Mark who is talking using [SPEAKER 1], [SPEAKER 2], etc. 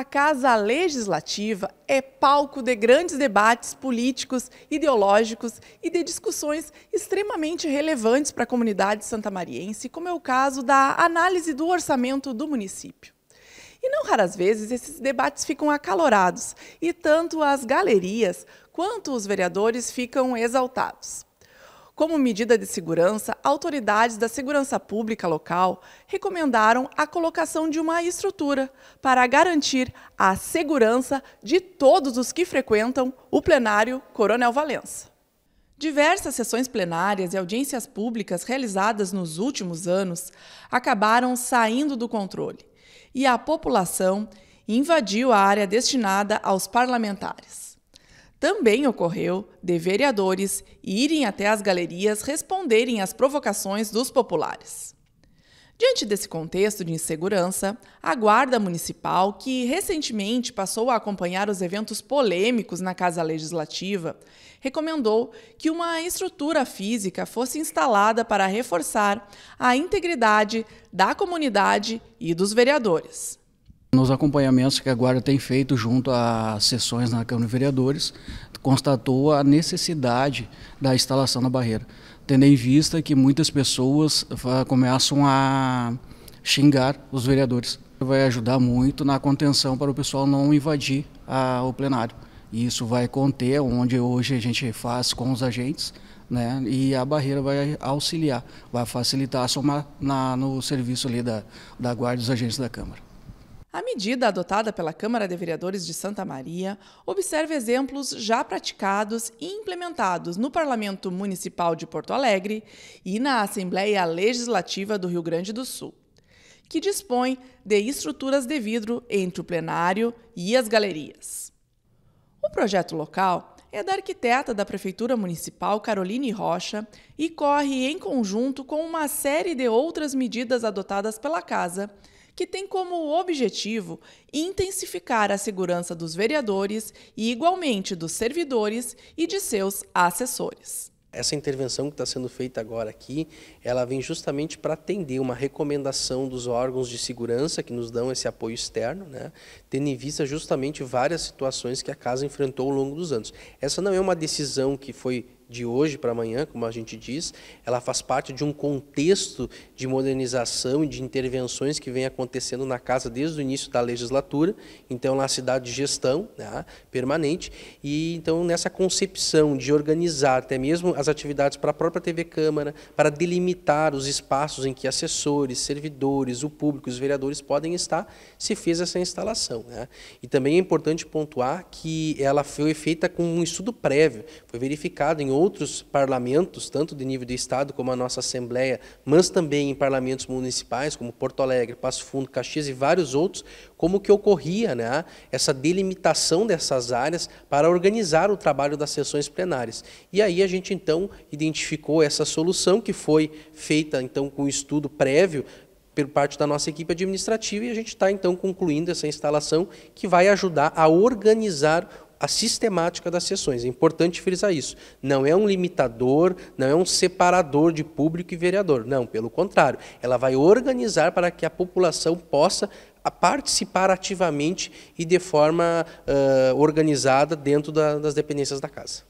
[SPEAKER 1] a Casa Legislativa é palco de grandes debates políticos, ideológicos e de discussões extremamente relevantes para a comunidade santamariense, como é o caso da análise do orçamento do município. E não raras vezes esses debates ficam acalorados e tanto as galerias quanto os vereadores ficam exaltados. Como medida de segurança, autoridades da segurança pública local recomendaram a colocação de uma estrutura para garantir a segurança de todos os que frequentam o plenário Coronel Valença. Diversas sessões plenárias e audiências públicas realizadas nos últimos anos acabaram saindo do controle e a população invadiu a área destinada aos parlamentares. Também ocorreu de vereadores irem até as galerias responderem às provocações dos populares. Diante desse contexto de insegurança, a Guarda Municipal, que recentemente passou a acompanhar os eventos polêmicos na Casa Legislativa, recomendou que uma estrutura física fosse instalada para reforçar a integridade da comunidade e dos vereadores.
[SPEAKER 2] Nos acompanhamentos que a Guarda tem feito junto às sessões na Câmara de Vereadores, constatou a necessidade da instalação da barreira, tendo em vista que muitas pessoas ah, começam a xingar os vereadores. Vai ajudar muito na contenção para o pessoal não invadir a, ah, o plenário. E isso vai conter onde hoje a gente faz com os agentes, né? E a barreira vai auxiliar, vai facilitar a somar na, no serviço ali da, da guarda dos agentes da Câmara.
[SPEAKER 1] A medida adotada pela Câmara de Vereadores de Santa Maria observa exemplos já praticados e implementados no Parlamento Municipal de Porto Alegre e na Assembleia Legislativa do Rio Grande do Sul, que dispõe de estruturas de vidro entre o plenário e as galerias. O projeto local é da arquiteta da Prefeitura Municipal Caroline Rocha e corre em conjunto com uma série de outras medidas adotadas pela Casa que tem como objetivo intensificar a segurança dos vereadores e, igualmente, dos servidores e de seus assessores.
[SPEAKER 3] Essa intervenção que está sendo feita agora aqui, ela vem justamente para atender uma recomendação dos órgãos de segurança que nos dão esse apoio externo, né? tendo em vista justamente várias situações que a casa enfrentou ao longo dos anos. Essa não é uma decisão que foi de hoje para amanhã, como a gente diz, ela faz parte de um contexto de modernização e de intervenções que vem acontecendo na casa desde o início da legislatura, então na é cidade de gestão né, permanente, e então nessa concepção de organizar até mesmo as atividades para a própria TV Câmara, para delimitar os espaços em que assessores, servidores, o público, os vereadores podem estar, se fez essa instalação. Né? E também é importante pontuar que ela foi feita com um estudo prévio, foi verificado em outros parlamentos, tanto de nível de Estado como a nossa Assembleia, mas também em parlamentos municipais, como Porto Alegre, Passo Fundo, Caxias e vários outros, como que ocorria né, essa delimitação dessas áreas para organizar o trabalho das sessões plenárias. E aí a gente, então, identificou essa solução que foi feita, então, com um estudo prévio por parte da nossa equipe administrativa e a gente está então concluindo essa instalação que vai ajudar a organizar a sistemática das sessões. É importante frisar isso. Não é um limitador, não é um separador de público e vereador. Não, pelo contrário. Ela vai organizar para que a população possa participar ativamente e de forma uh, organizada dentro da, das dependências da casa.